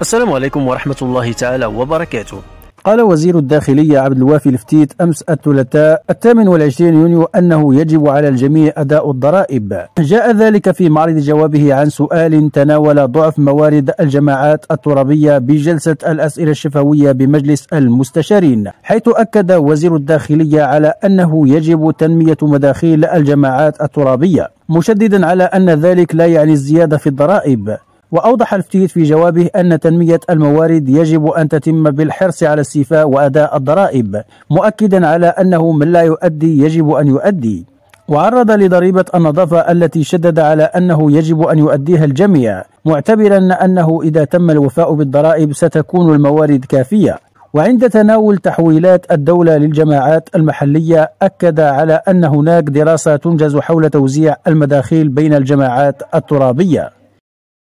السلام عليكم ورحمة الله تعالى وبركاته قال وزير الداخلية عبد الوافي الفتيت أمس الثلاثاء الثامن والعشرين يونيو أنه يجب على الجميع أداء الضرائب جاء ذلك في معرض جوابه عن سؤال تناول ضعف موارد الجماعات الترابية بجلسة الأسئلة الشفوية بمجلس المستشارين حيث أكد وزير الداخلية على أنه يجب تنمية مداخيل الجماعات الترابية مشددا على أن ذلك لا يعني الزيادة في الضرائب وأوضح الفتيت في جوابه أن تنمية الموارد يجب أن تتم بالحرص على السيفاء وأداء الضرائب مؤكدا على أنه من لا يؤدي يجب أن يؤدي وعرض لضريبة النظافة التي شدد على أنه يجب أن يؤديها الجميع معتبرا أنه إذا تم الوفاء بالضرائب ستكون الموارد كافية وعند تناول تحويلات الدولة للجماعات المحلية أكد على أن هناك دراسة تنجز حول توزيع المداخيل بين الجماعات الترابية